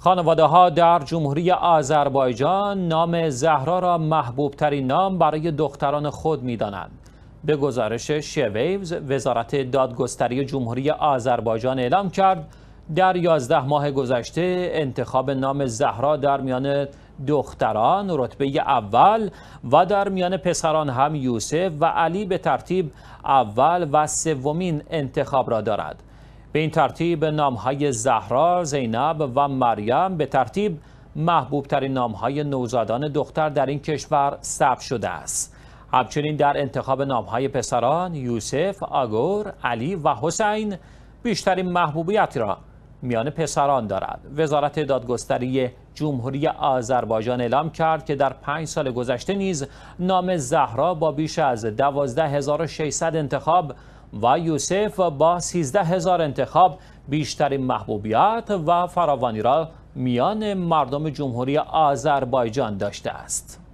خانواده ها در جمهوری آذربایجان نام زهرا را محبوب نام برای دختران خود می دانند. به گزارش شویوز وزارت دادگستری جمهوری آذربایجان اعلام کرد در 11 ماه گذشته انتخاب نام زهرا در میان دختران رتبه اول و در میان پسران هم یوسف و علی به ترتیب اول و سومین انتخاب را دارد. به این ترتیب نامهای زهرا، زینب و مریم به ترتیب محبوبترین ترین نامهای نوزادان دختر در این کشور ثبت شده است. همچنین در انتخاب نامهای پسران یوسف، آگور، علی و حسین بیشترین محبوبیت را میان پسران دارد. وزارت دادگستری جمهوری آذربایجان اعلام کرد که در پنج سال گذشته نیز نام زهرا با بیش از 12600 انتخاب و یوسف با 13 هزار انتخاب بیشترین محبوبیت و فراوانی را میان مردم جمهوری آذربایجان داشته است.